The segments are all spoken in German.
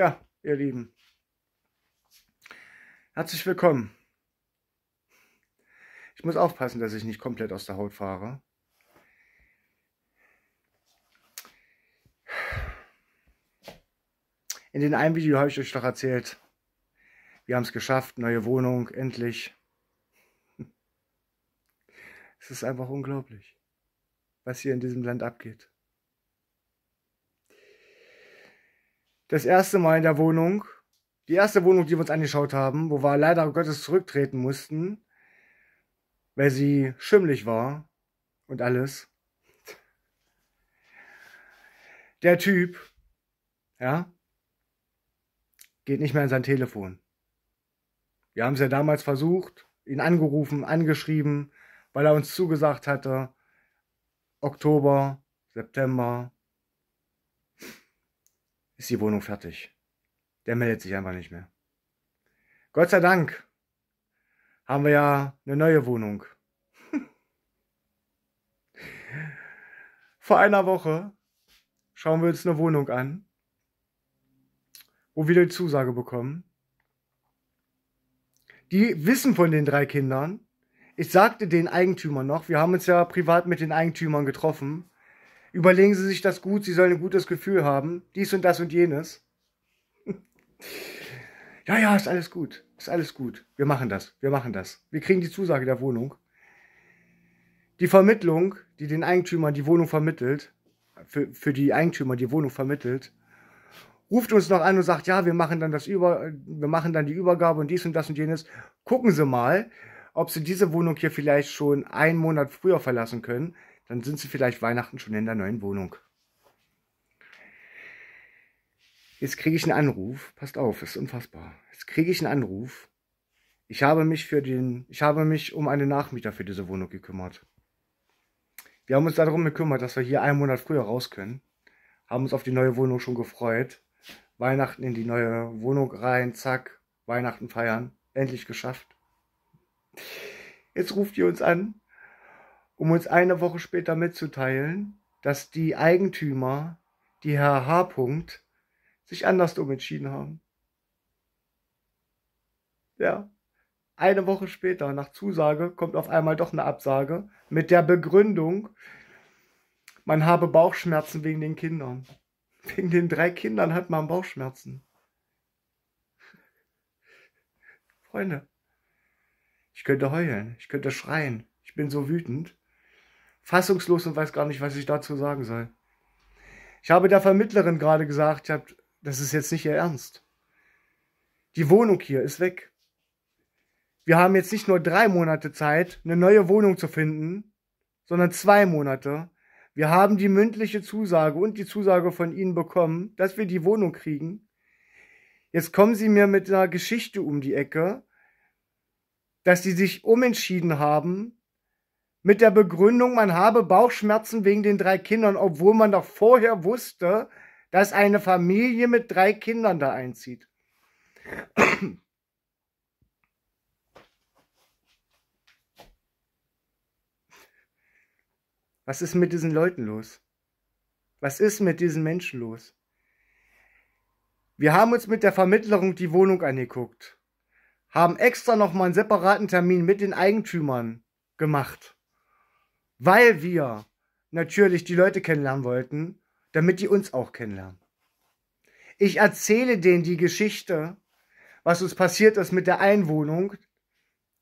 Ja, ihr Lieben, herzlich willkommen. Ich muss aufpassen, dass ich nicht komplett aus der Haut fahre. In dem einen Video habe ich euch doch erzählt, wir haben es geschafft, neue Wohnung, endlich. Es ist einfach unglaublich, was hier in diesem Land abgeht. das erste Mal in der Wohnung, die erste Wohnung, die wir uns angeschaut haben, wo wir leider Gottes zurücktreten mussten, weil sie schimmlig war und alles. Der Typ, ja, geht nicht mehr in sein Telefon. Wir haben es ja damals versucht, ihn angerufen, angeschrieben, weil er uns zugesagt hatte, Oktober, September, ist die Wohnung fertig. Der meldet sich einfach nicht mehr. Gott sei Dank haben wir ja eine neue Wohnung. Vor einer Woche schauen wir uns eine Wohnung an, wo wir die Zusage bekommen. Die wissen von den drei Kindern. Ich sagte den Eigentümern noch, wir haben uns ja privat mit den Eigentümern getroffen Überlegen Sie sich das gut, Sie sollen ein gutes Gefühl haben. Dies und das und jenes. ja, ja, ist alles gut. Ist alles gut. Wir machen das. Wir machen das. Wir kriegen die Zusage der Wohnung. Die Vermittlung, die den Eigentümern die Wohnung vermittelt, für, für die Eigentümer die Wohnung vermittelt, ruft uns noch an und sagt, ja, wir machen dann das über, wir machen dann die Übergabe und dies und das und jenes. Gucken Sie mal, ob Sie diese Wohnung hier vielleicht schon einen Monat früher verlassen können, dann sind sie vielleicht Weihnachten schon in der neuen Wohnung. Jetzt kriege ich einen Anruf. Passt auf, ist unfassbar. Jetzt kriege ich einen Anruf. Ich habe mich für den, ich habe mich um einen Nachmieter für diese Wohnung gekümmert. Wir haben uns darum gekümmert, dass wir hier einen Monat früher raus können. Haben uns auf die neue Wohnung schon gefreut. Weihnachten in die neue Wohnung rein, zack, Weihnachten feiern. Endlich geschafft. Jetzt ruft ihr uns an, um uns eine Woche später mitzuteilen, dass die Eigentümer, die Herr H. -Punkt, sich andersrum entschieden haben. Ja. Eine Woche später, nach Zusage, kommt auf einmal doch eine Absage mit der Begründung, man habe Bauchschmerzen wegen den Kindern. Wegen den drei Kindern hat man Bauchschmerzen. Freunde, ich könnte heulen, ich könnte schreien, ich bin so wütend fassungslos und weiß gar nicht, was ich dazu sagen soll. Ich habe der Vermittlerin gerade gesagt, ich hab, das ist jetzt nicht ihr Ernst. Die Wohnung hier ist weg. Wir haben jetzt nicht nur drei Monate Zeit, eine neue Wohnung zu finden, sondern zwei Monate. Wir haben die mündliche Zusage und die Zusage von Ihnen bekommen, dass wir die Wohnung kriegen. Jetzt kommen Sie mir mit einer Geschichte um die Ecke, dass Sie sich umentschieden haben, mit der Begründung, man habe Bauchschmerzen wegen den drei Kindern, obwohl man doch vorher wusste, dass eine Familie mit drei Kindern da einzieht. Was ist mit diesen Leuten los? Was ist mit diesen Menschen los? Wir haben uns mit der Vermittlerung die Wohnung angeguckt, haben extra nochmal einen separaten Termin mit den Eigentümern gemacht weil wir natürlich die Leute kennenlernen wollten, damit die uns auch kennenlernen. Ich erzähle denen die Geschichte, was uns passiert ist mit der Einwohnung,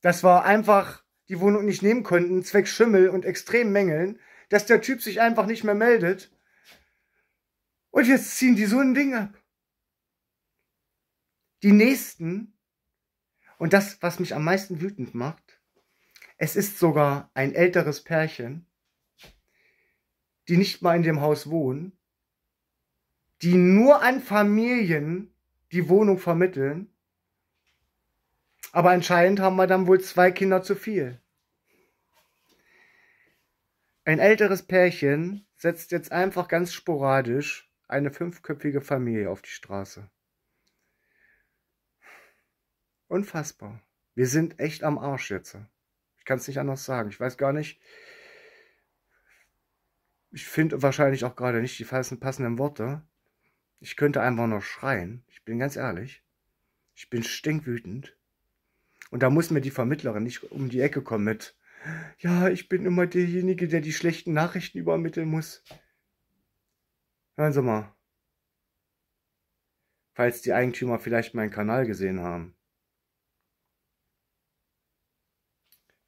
dass wir einfach die Wohnung nicht nehmen konnten, zwecks Schimmel und extremen Mängeln, dass der Typ sich einfach nicht mehr meldet. Und jetzt ziehen die so ein Ding ab. Die nächsten, und das, was mich am meisten wütend macht, es ist sogar ein älteres Pärchen, die nicht mal in dem Haus wohnen, die nur an Familien die Wohnung vermitteln. Aber anscheinend haben wir dann wohl zwei Kinder zu viel. Ein älteres Pärchen setzt jetzt einfach ganz sporadisch eine fünfköpfige Familie auf die Straße. Unfassbar. Wir sind echt am Arsch jetzt kann es nicht anders sagen. Ich weiß gar nicht. Ich finde wahrscheinlich auch gerade nicht die passenden Worte. Ich könnte einfach nur schreien. Ich bin ganz ehrlich. Ich bin stinkwütend. Und da muss mir die Vermittlerin nicht um die Ecke kommen mit. Ja, ich bin immer derjenige, der die schlechten Nachrichten übermitteln muss. Hören Sie mal. Falls die Eigentümer vielleicht meinen Kanal gesehen haben.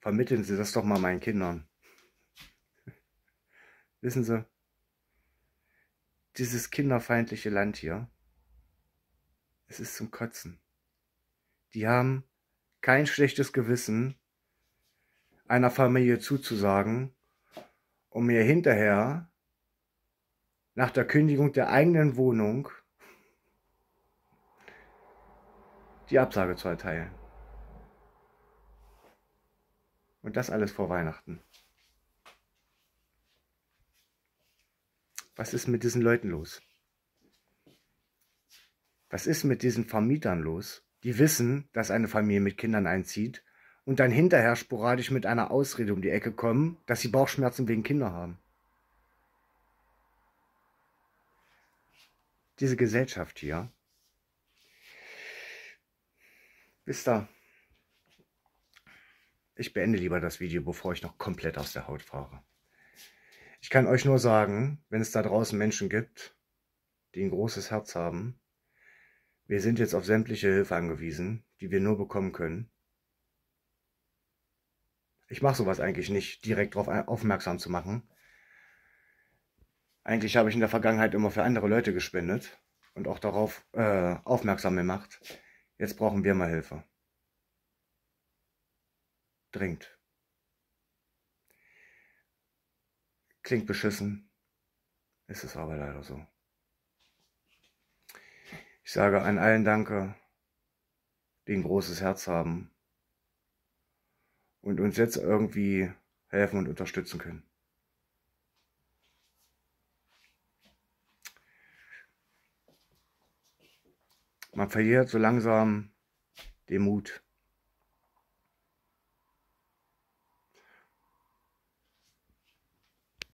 Vermitteln Sie das doch mal meinen Kindern. Wissen Sie, dieses kinderfeindliche Land hier, es ist zum Kotzen. Die haben kein schlechtes Gewissen, einer Familie zuzusagen, um mir hinterher nach der Kündigung der eigenen Wohnung die Absage zu erteilen. Und das alles vor Weihnachten. Was ist mit diesen Leuten los? Was ist mit diesen Vermietern los, die wissen, dass eine Familie mit Kindern einzieht und dann hinterher sporadisch mit einer Ausrede um die Ecke kommen, dass sie Bauchschmerzen wegen Kinder haben? Diese Gesellschaft hier. Wisst ihr, ich beende lieber das Video, bevor ich noch komplett aus der Haut fahre. Ich kann euch nur sagen, wenn es da draußen Menschen gibt, die ein großes Herz haben, wir sind jetzt auf sämtliche Hilfe angewiesen, die wir nur bekommen können. Ich mache sowas eigentlich nicht, direkt darauf aufmerksam zu machen. Eigentlich habe ich in der Vergangenheit immer für andere Leute gespendet und auch darauf äh, aufmerksam gemacht. Jetzt brauchen wir mal Hilfe dringt. Klingt beschissen, ist es aber leider so. Ich sage an allen Danke, die ein großes Herz haben und uns jetzt irgendwie helfen und unterstützen können. Man verliert so langsam den Mut.